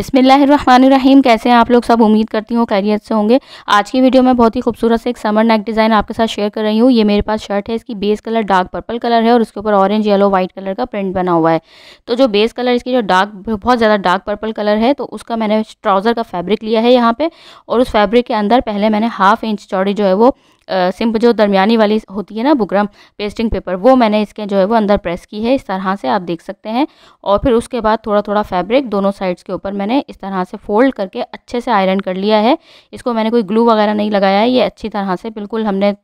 बिसमीम कैसे हैं आप लोग सब उम्मीद करती हूँ खैरियत से होंगे आज की वीडियो में बहुत ही खूबसूरत से एक समर नेक डिज़ाइन आपके साथ शेयर कर रही हूँ ये मेरे पास शर्ट है इसकी base colour dark purple colour है और उसके ऊपर ऑरेंज येलो वाइट कलर का प्रिंट बना हुआ है तो जो बेस कलर इसकी जो डार्क बहुत ज़्यादा डार्क पर्पल कलर है तो उसका मैंने ट्राउज़र का फैब्रिक लिया है यहाँ पर और उस फैब्रिक के अंदर पहले मैंने हाफ इंच चौड़ी जो है वो सिम्प जो दरमियानी वाली होती है ना बुकरम पेस्टिंग पेपर वो मैंने इसके जो है वो अंदर प्रेस की है इस तरह से आप देख सकते हैं और फिर उसके बाद थोड़ा थोड़ा फैब्रिक दोनों साइड्स के ऊपर मैंने इस तरह से फोल्ड करके अच्छे से आयरन कर लिया है इसको मैंने कोई ग्लू वगैरह नहीं लगाया है ये अच्छी तरह से बिल्कुल हमने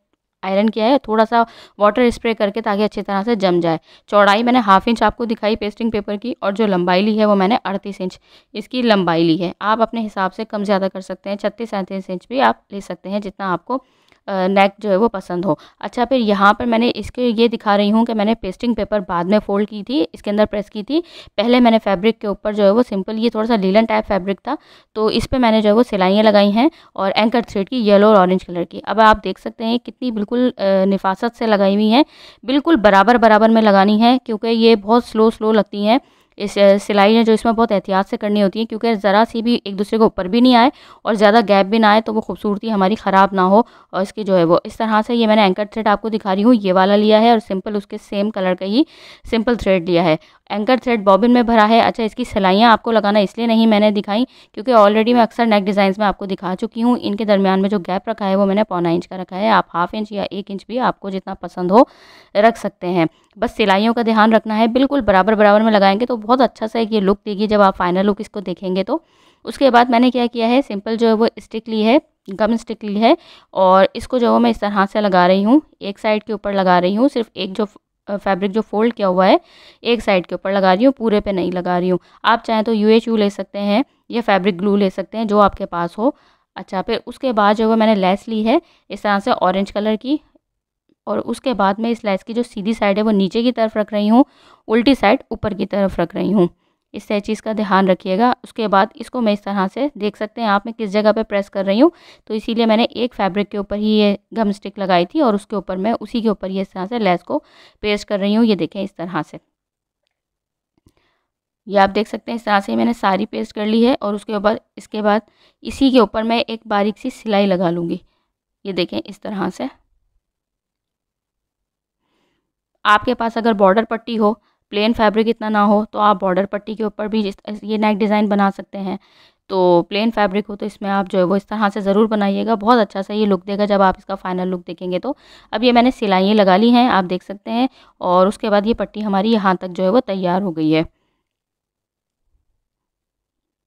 आयरन किया है थोड़ा सा वाटर स्प्रे करके ताकि अच्छी तरह से जम जाए चौड़ाई मैंने हाफ इंच आपको दिखाई पेस्टिंग पेपर की और जो लंबाई ली है वो मैंने अड़तीस इंच इसकी लंबाई ली है आप अपने हिसाब से कम ज़्यादा कर सकते हैं छत्तीस सैंतीस इंच भी आप ले सकते हैं जितना आपको नेक जो है वो पसंद हो अच्छा फिर यहाँ पर मैंने इसके ये दिखा रही हूँ कि मैंने पेस्टिंग पेपर बाद में फ़ोल्ड की थी इसके अंदर प्रेस की थी पहले मैंने फैब्रिक के ऊपर जो है वो सिंपल ये थोड़ा सा लीलन टाइप फैब्रिक था तो इस पर मैंने जो है वो सिलाइयाँ लगाई हैं और एंकर थ्रेड की येलो और ऑरेंज कलर की अब आप देख सकते हैं कितनी बिल्कुल निफासत से लगाई हुई हैं बिल्कुल बराबर बराबर में लगानी है क्योंकि ये बहुत स्लो स्लो लगती हैं इस सिलाई है जो इसमें बहुत एहतियात से करनी होती है क्योंकि ज़रा सी भी एक दूसरे के ऊपर भी नहीं आए और ज़्यादा गैप भी ना आए तो वो खूबसूरती हमारी ख़राब ना हो और इसकी जो है वो इस तरह से ये मैंने एंकर थ्रेड आपको दिखा रही हूँ ये वाला लिया है और सिंपल उसके सेम कलर का ही सिंपल थ्रेड लिया है एंकर थ्रेड बॉबिन में भरा है अच्छा इसकी सिलाइयाँ आपको लगाना इसलिए नहीं मैंने दिखाई क्योंकि ऑलरेडी मैं अक्सर नेक डिज़ाइंस में आपको दिखा चुकी हूँ इनके दरमियान में जो गैप रखा है वो मैंने पौना इंच का रखा है आप हाफ इंच या एक इंच भी आपको जितना पसंद हो रख सकते हैं बस सिलाइयों का ध्यान रखना है बिल्कुल बराबर बराबर में लगाएंगे तो बहुत अच्छा सा एक ये लुक देगी जब आप फाइनल लुक इसको देखेंगे तो उसके बाद मैंने क्या किया है सिंपल जो है वो स्टिक ली है गम स्टिक ली है और इसको जो है मैं इस तरह से लगा रही हूँ एक साइड के ऊपर लगा रही हूँ सिर्फ एक जो फैब्रिक जो फोल्ड किया हुआ है एक साइड के ऊपर लगा रही हूँ पूरे पे नहीं लगा रही हूँ आप चाहें तो यू एच यू ले सकते हैं या फैब्रिक ग्लू ले सकते हैं जो आपके पास हो अच्छा फिर उसके बाद जो है मैंने लेस ली है इस तरह से ऑरेंज कलर की और उसके बाद मैं इस लैस की जो सीधी साइड है वो नीचे की तरफ रख रही हूँ उल्टी साइड ऊपर की तरफ रख रही हूँ इस चीज़ का ध्यान रखिएगा उसके बाद इसको मैं इस तरह से देख सकते हैं आप मैं किस जगह पे प्रेस कर रही हूँ तो इसीलिए मैंने एक फैब्रिक के ऊपर ही ये गम स्टिक लगाई थी और उसके ऊपर मैं उसी के ऊपर ये इस तरह से लेस को पेस्ट कर रही हूँ ये देखें इस तरह से ये आप देख सकते हैं इस तरह से मैंने सारी पेस्ट कर ली है और उसके ऊपर इसके बाद इसी के ऊपर मैं एक बारीक सी सिलाई लगा लूँगी ये देखें इस तरह से आपके पास अगर बॉर्डर पट्टी हो प्लेन फैब्रिक इतना ना हो तो आप बॉर्डर पट्टी के ऊपर भी ये नेक डिज़ाइन बना सकते हैं तो प्लेन फैब्रिक हो तो इसमें आप जो है वो इस तरह से ज़रूर बनाइएगा बहुत अच्छा सा ये लुक देगा जब आप इसका फाइनल लुक देखेंगे तो अब ये मैंने सिलाइयाँ लगा ली हैं आप देख सकते हैं और उसके बाद ये पट्टी हमारी यहाँ तक जो है वो तैयार हो गई है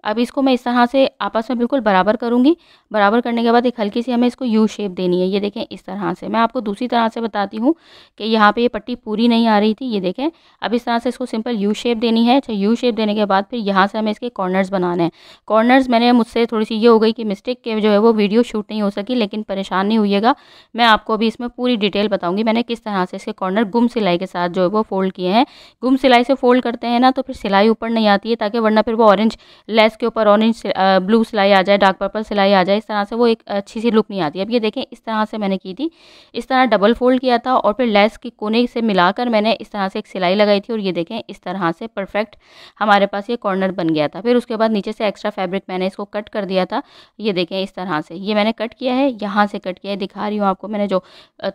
अब इसको मैं इस तरह से आपस में बिल्कुल बराबर करूँगी बराबर करने के बाद एक हल्की सी हमें इसको यू शेप देनी है ये देखें इस तरह से मैं आपको दूसरी तरह से बताती हूँ कि यहाँ पर ये पट्टी पूरी नहीं आ रही थी ये देखें अब इस तरह से इसको सिंपल यू शेप देनी है अच्छा यू शेप देने के बाद फिर यहाँ से हमें इसके कॉर्नर्स बनाने हैं कॉर्नर्स मैंने मुझसे थोड़ी सी ये हो गई कि मिस्टेक के जो है वो वीडियो शूट नहीं हो सकी लेकिन परेशान नहीं हुईगा मैं आपको अभी इसमें पूरी डिटेल बताऊँगी मैंने किस तरह से इसके कॉर्नर गुम सिलाई के साथ जो है वो फोल्ड किए हैं गुम सिलाई से फोल्ड करते हैं ना तो फिर सिलाई ऊपर नहीं आती है ताकि वरना फिर वो ऑरेंज लेस इसके ऊपर ऑरेंज ब्लू सिलाई आ जाए डार्क पर्पल सिलाई आ जाए इस तरह से वो एक अच्छी सी लुक नहीं आती अब ये देखें इस तरह से मैंने की थी इस तरह डबल फोल्ड किया था और फिर लेस के कोने से मिलाकर मैंने इस तरह से एक सिलाई लगाई थी और ये देखें इस तरह से परफेक्ट हमारे पास ये कॉर्नर बन गया था फिर उसके बाद नीचे से एक्स्ट्रा फैब्रिक मैंने इसको कट कर दिया था ये देखें इस तरह से ये मैंने कट किया है यहाँ से कट किया है दिखा रही हूँ आपको मैंने जो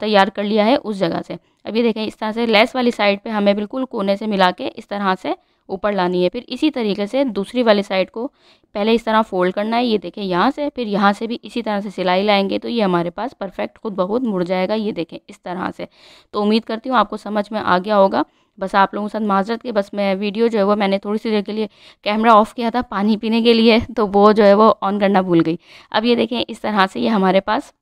तैयार कर लिया है उस जगह से अब ये देखें इस तरह से लेस वाली साइड पर हमें बिल्कुल कोने से मिला के इस तरह से ऊपर लानी है फिर इसी तरीके से दूसरी वाली साइड को पहले इस तरह फोल्ड करना है ये देखें यहाँ से फिर यहाँ से भी इसी तरह से सिलाई लाएंगे तो ये हमारे पास परफेक्ट खुद बहुत मुड़ जाएगा ये देखें इस तरह से तो उम्मीद करती हूँ आपको समझ में आ गया होगा बस आप लोगों के साथ माजरत के बस मैं वीडियो जो है वो मैंने थोड़ी सी देर के लिए कैमरा ऑफ़ किया था पानी पीने के लिए तो वो जो है वो ऑन करना भूल गई अब ये देखें इस तरह से ये हमारे पास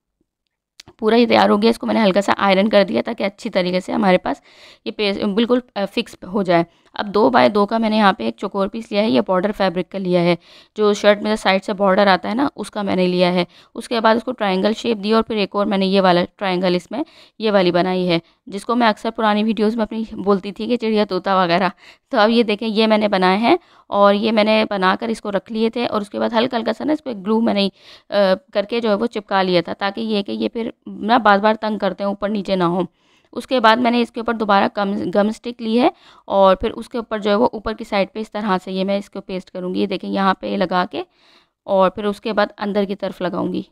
पूरा ही तैयार हो गया इसको मैंने हल्का सा आयरन कर दिया ताकि अच्छी तरीके से हमारे पास ये पेस्ट बिल्कुल फिक्स हो जाए अब दो बाय दो का मैंने यहाँ पे एक चकोर पीस लिया है ये बॉर्डर फैब्रिक का लिया है जो शर्ट में साइड से बॉर्डर आता है ना उसका मैंने लिया है उसके बाद उसको ट्राइंगल शेप दी और फिर एक और मैंने ये वाला ट्राइंगल इसमें ये वाली बनाई है जिसको मैं अक्सर पुरानी वीडियोज़ में अपनी बोलती थी कि चिड़िया तोता वगैरह तो अब ये देखें ये मैंने बनाए हैं और ये मैंने बनाकर इसको रख लिए थे और उसके बाद हल्का हल्का सा ना इस पर ग्लू मैंने करके जो है वो चिपका लिया था ताकि ये कि ये फिर ना बार बार तंग करते हैं ऊपर नीचे ना हो उसके बाद मैंने इसके ऊपर दोबारा गम गम स्टिक ली है और फिर उसके ऊपर जो है वो ऊपर की साइड पे इस तरह से ये मैं इसको पेस्ट करूँगी देखें यहाँ पे लगा के और फिर उसके बाद अंदर की तरफ लगाऊँगी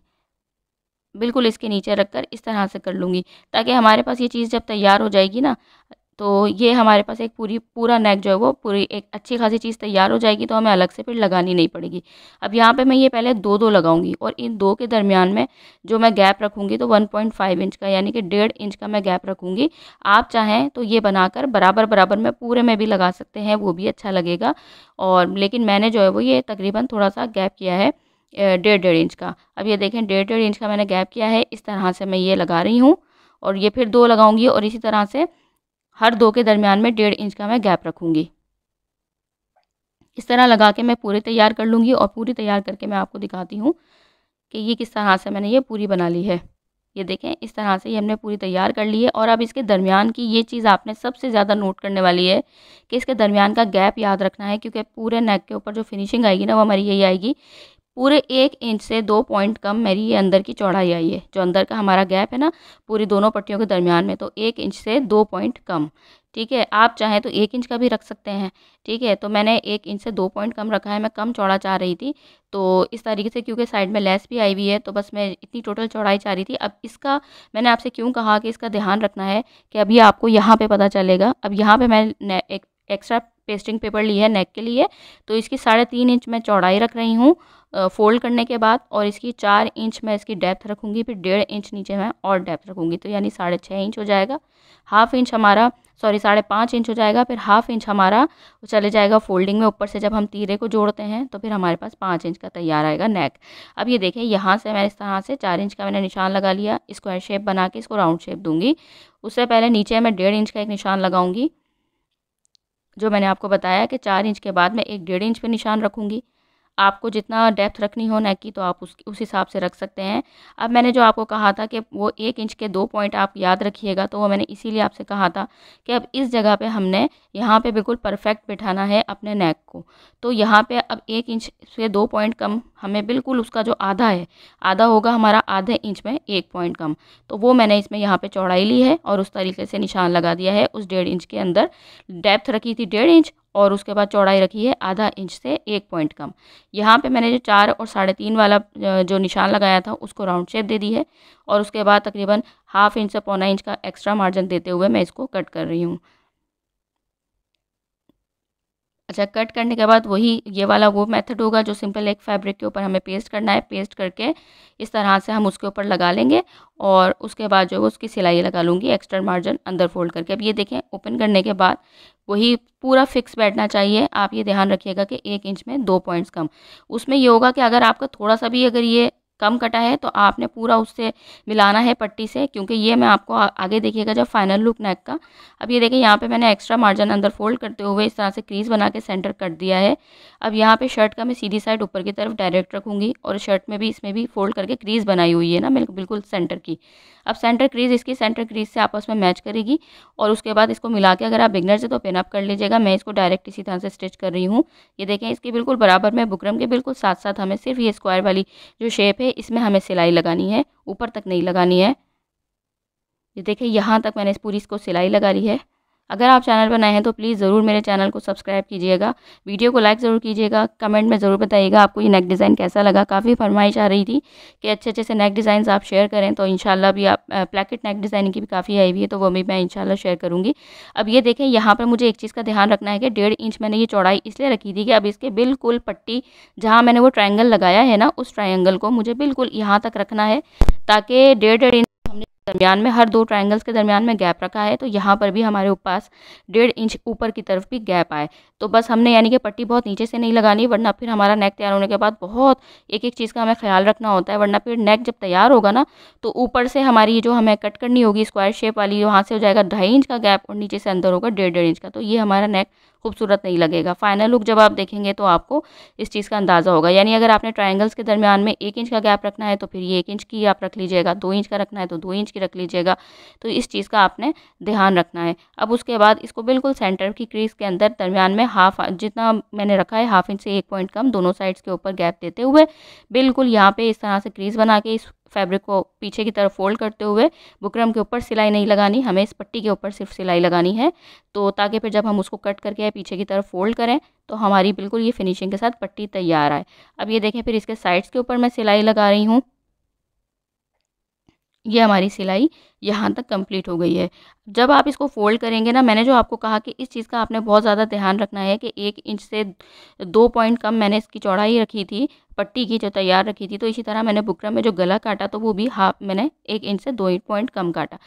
बिल्कुल इसके नीचे रखकर इस तरह से कर लूँगी ताकि हमारे पास ये चीज़ जब तैयार हो जाएगी ना तो ये हमारे पास एक पूरी पूरा नेक जो है वो पूरी एक अच्छी खासी चीज़ तैयार हो जाएगी तो हमें अलग से फिर लगानी नहीं पड़ेगी अब यहाँ पे मैं ये पहले दो दो लगाऊंगी और इन दो के दरमियान में जो मैं गैप रखूँगी तो 1.5 इंच का यानी कि डेढ़ इंच का मैं गैप रखूँगी आप चाहें तो ये बनाकर बराबर बराबर में पूरे में भी लगा सकते हैं वो भी अच्छा लगेगा और लेकिन मैंने जो है वो ये तकरीबन थोड़ा सा गैप किया है डेढ़ डेढ़ इंच का अब ये देखें डेढ़ डेढ़ इंच का मैंने गैप किया है इस तरह से मैं ये लगा रही हूँ और ये फिर दो लगाऊंगी और इसी तरह से हर दो के दरमियान में डेढ़ इंच का मैं गैप रखूँगी इस तरह लगा के मैं पूरी तैयार कर लूँगी और पूरी तैयार करके मैं आपको दिखाती हूँ कि ये किस तरह से मैंने ये पूरी बना ली है ये देखें इस तरह से ये हमने पूरी तैयार कर ली है और अब इसके दरमियान की ये चीज़ आपने सबसे ज़्यादा नोट करने वाली है कि इसके दरमियान का गैप याद रखना है क्योंकि पूरे नेक के ऊपर जो फिनिशिंग आएगी ना वो हमारी यही आएगी पूरे एक इंच से दो पॉइंट कम मेरी ये अंदर की चौड़ाई आई है जो अंदर का हमारा गैप है ना पूरी दोनों पट्टियों के दरमियान में तो एक इंच से दो पॉइंट कम ठीक है आप चाहें तो एक इंच का भी रख सकते हैं ठीक है तो मैंने एक इंच से दो पॉइंट कम रखा है मैं कम चौड़ा चाह रही थी तो इस तरीके से क्योंकि साइड में लेस भी आई हुई है तो बस मैं इतनी टोटल चौड़ाई चाह रही थी अब इसका मैंने आपसे क्यों कहा कि इसका ध्यान रखना है कि अभी आपको यहाँ पर पता चलेगा अब यहाँ पर मैं एक एक्स्ट्रा पेस्टिंग पेपर ली है नेक के लिए तो इसकी साढ़े तीन इंच मैं चौड़ाई रख रही हूँ फ़ोल्ड करने के बाद और इसकी चार इंच मैं इसकी डेप्थ रखूँगी फिर डेढ़ इंच नीचे मैं और डेप्थ रखूँगी तो यानी साढ़े छः इंच हो जाएगा हाफ इंच हमारा सॉरी साढ़े पाँच इंच हो जाएगा फिर हाफ इंच हमारा चले जाएगा फोल्डिंग में ऊपर से जब हम तीरे को जोड़ते हैं तो फिर हमारे पास पाँच इंच का तैयार आएगा नेक अब ये देखें यहाँ से मैंने इस तरह से चार इंच का मैंने निशान लगा लिया स्क्वायर शेप बना के इसको राउंड शेप दूंगी उससे पहले नीचे मैं डेढ़ इंच का एक निशान लगाऊंगी जो मैंने आपको बताया कि चार इंच के बाद मैं एक डेढ़ इंच पर निशान रखूँगी आपको जितना डेप्थ रखनी हो नेक की तो आप उस उस हिसाब से रख सकते हैं अब मैंने जो आपको कहा था कि वो एक इंच के दो पॉइंट आप याद रखिएगा तो वो मैंने इसीलिए आपसे कहा था कि अब इस जगह पे हमने यहाँ पे बिल्कुल परफेक्ट बिठाना है अपने नेक को तो यहाँ पे अब एक इंच से दो पॉइंट कम हमें बिल्कुल उसका जो आधा है आधा होगा हमारा आधे इंच में एक पॉइंट कम तो वो मैंने इसमें यहाँ पे चौड़ाई ली है और उस तरीके से निशान लगा दिया है उस डेढ़ इंच के अंदर डेप्थ रखी थी डेढ़ इंच और उसके बाद चौड़ाई रखी है आधा इंच से एक पॉइंट कम यहाँ पे मैंने जो चार और साढ़े तीन वाला जो निशान लगाया था उसको राउंड शेप दे दी है और उसके बाद तकरीबन हाफ इंच से पौना इंच का एक्स्ट्रा मार्जिन देते हुए मैं इसको कट कर रही हूँ अच्छा कट करने के बाद वही ये वाला वो मेथड होगा जो सिंपल एक फैब्रिक के ऊपर हमें पेस्ट करना है पेस्ट करके इस तरह से हम उसके ऊपर लगा लेंगे और उसके बाद जो है उसकी सिलाई लगा लूँगी एक्स्ट्रा मार्जिन अंदर फोल्ड करके अब ये देखें ओपन करने के बाद वही पूरा फिक्स बैठना चाहिए आप ये ध्यान रखिएगा कि एक इंच में दो पॉइंट्स कम उसमें ये होगा कि अगर आपका थोड़ा सा भी अगर ये कम कटा है तो आपने पूरा उससे मिलाना है पट्टी से क्योंकि ये मैं आपको आगे देखिएगा जब फाइनल लुक नेक का अब ये देखें यहाँ पे मैंने एक्स्ट्रा मार्जिन अंदर फोल्ड करते हुए इस तरह से क्रीज बना के सेंटर कट दिया है अब यहाँ पे शर्ट का मैं सीधी साइड ऊपर की तरफ डायरेक्ट रखूँगी और शर्ट में भी इसमें भी फोल्ड करके क्रीज बनाई हुई है ना बिल्कुल सेंटर की अब सेंटर क्रीज इसकी सेंटर क्रीज से आपस में मैच करेगी और उसके बाद इसको मिला के अगर आप बिगनर से तो पेन अप कर लीजिएगा मैं इसको डायरेक्ट इसी तरह से स्टिच कर रही हूँ ये देखें इसके बिल्कुल बराबर में बुकरम के बिल्कुल साथ साथ हमें सिर्फ ये स्क्वायर वाली जो शेप है से इसमें हमें सिलाई लगानी है ऊपर तक नहीं लगानी है ये देखिए यहाँ तक मैंने इस पूरी इसको सिलाई लगा ली है अगर आप चैनल पर नए हैं तो प्लीज़ ज़रूर मेरे चैनल को सब्सक्राइब कीजिएगा वीडियो को लाइक ज़रूर कीजिएगा कमेंट में ज़रूर बताइएगा आपको ये नेक डिज़ाइन कैसा लगा काफ़ी फरमाइश आ रही थी कि अच्छे अच्छे से नेक डिज़ाइन आप शेयर करें तो इनशाला भी आप प्लेकेट नेक डिज़ाइन की भी काफ़ी आई हुई है तो वो भी मैं इनशाला शेयर करूँगी अब ये देखें यहाँ पर मुझे एक चीज़ का ध्यान रखना है कि डेढ़ इंच मैंने ये चौड़ाई इसलिए रखी थी कि अब इसके बिल्कुल पट्टी जहाँ मैंने वो ट्राइंगल लगाया है ना उस ट्राइंगल को मुझे बिल्कुल यहाँ तक रखना है ताकि डेढ़ डेढ़ इंच दरमियान में हर दो ट्राइंगल्स के दरमियान में गैप रखा है तो यहाँ पर भी हमारे पास डेढ़ इंच ऊपर की तरफ भी गैप आए तो बस हमने यानी कि पट्टी बहुत नीचे से नहीं लगानी वरना फिर हमारा नेक तैयार होने के बाद बहुत एक एक चीज़ का हमें ख्याल रखना होता है वरना फिर नेक जब तैयार होगा ना तो ऊपर से हमारी जो हमें कट करनी होगी स्क्वायर शेप वाली वहाँ से हो जाएगा ढाई इंच का गैप और नीचे से अंदर होगा डेढ़ डेढ़ इंच का तो ये हमारा नेक खूबसूरत नहीं लगेगा फाइनल लुक जब आप देखेंगे तो आपको इस चीज़ का अंदाज़ा होगा यानी अगर आपने ट्राइंगल्स के दरमियान में एक इंच का गैप रखना है तो फिर ये एक इंच की आप रख लीजिएगा दो इंच का रखना है तो दो इंच की रख लीजिएगा तो इस चीज़ का आपने ध्यान रखना है अब उसके बाद इसको बिल्कुल सेंटर की क्रीज के अंदर दरमियान में हाफ जितना मैंने रखा है हाफ इंच से एक पॉइंट कम दोनों साइड्स के ऊपर गैप देते हुए बिल्कुल यहाँ पर इस तरह से क्रीज बना के इस फैब्रिक को पीछे की तरफ फोल्ड करते हुए बुकरम के ऊपर सिलाई नहीं लगानी हमें इस पट्टी के ऊपर सिर्फ सिलाई लगानी है तो ताकि फिर जब हम उसको कट करके पीछे की तरफ फोल्ड करें तो हमारी बिल्कुल ये फिनिशिंग के साथ पट्टी तैयार आए अब ये देखें फिर इसके साइड्स के ऊपर मैं सिलाई लगा रही हूँ ये हमारी सिलाई यहाँ तक कंप्लीट हो गई है जब आप इसको फोल्ड करेंगे ना मैंने जो आपको कहा कि इस चीज़ का आपने बहुत ज़्यादा ध्यान रखना है कि एक इंच से दो पॉइंट कम मैंने इसकी चौड़ाई रखी थी पट्टी की जो तैयार रखी थी तो इसी तरह मैंने बुकरम में जो गला काटा तो वो भी हाफ मैंने एक इंच से दो इंच पॉइंट कम काटा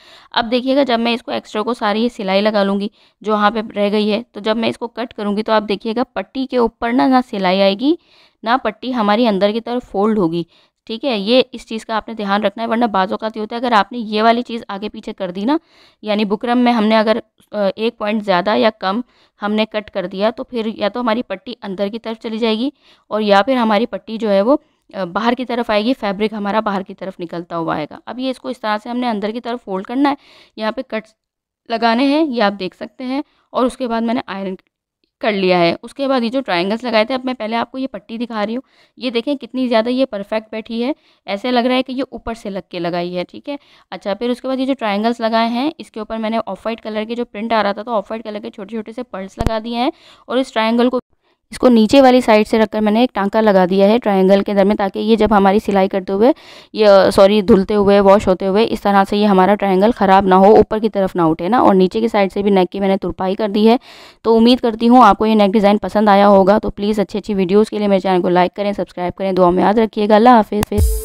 अब देखिएगा जब मैं इसको एक्स्ट्रा को सारी सिलाई लगा लूँगी जो वहाँ पर रह गई है तो जब मैं इसको कट करूँगी तो आप देखिएगा पट्टी के ऊपर ना ना सिलाई आएगी ना पट्टी हमारी अंदर की तरफ फोल्ड होगी ठीक है ये इस चीज़ का आपने ध्यान रखना है वरना बाज़ों का होता है अगर आपने ये वाली चीज़ आगे पीछे कर दी ना यानी बुकरम में हमने अगर एक पॉइंट ज़्यादा या कम हमने कट कर दिया तो फिर या तो हमारी पट्टी अंदर की तरफ चली जाएगी और या फिर हमारी पट्टी जो है वो बाहर की तरफ आएगी फैब्रिक हमारा बाहर की तरफ निकलता हुआ आएगा अब ये इसको इस तरह से हमने अंदर की तरफ फोल्ड करना है यहाँ पर कट्स लगाने हैं ये आप देख सकते हैं और उसके बाद मैंने आयरन कर लिया है उसके बाद ये जो ट्राइंगल्स लगाए थे अब मैं पहले आपको ये पट्टी दिखा रही हूँ ये देखें कितनी ज़्यादा ये परफेक्ट बैठी है ऐसे लग रहा है कि ये ऊपर से लग के लगाई है ठीक है अच्छा फिर उसके बाद ये जो ट्राइंगल्स लगाए हैं इसके ऊपर मैंने ऑफ वाइट कलर के जो प्रिंट आ रहा था तो ऑफ वाइट कलर के छोटे छोटे से पर्ल्स लगा दिए हैं और इस ट्राइंगल को इसको नीचे वाली साइड से रखकर मैंने एक टांका लगा दिया है ट्रायंगल के अंदर में ताकि ये जब हमारी सिलाई करते हुए ये सॉरी धुलते हुए वॉश होते हुए इस तरह से ये हमारा ट्रायंगल ख़राब ना हो ऊपर की तरफ ना उठे ना और नीचे की साइड से भी नेक की मैंने तुरपाई कर दी है तो उम्मीद करती हूँ आपको ये नेक डिज़ाइन पसंद आया होगा तो प्लीज़ अच्छी अच्छी वीडियोज़ के लिए मेरे चैनल को लाइक करें सब्सक्राइब करें दुआ में याद रखिएगा अल्लाह हाफिज़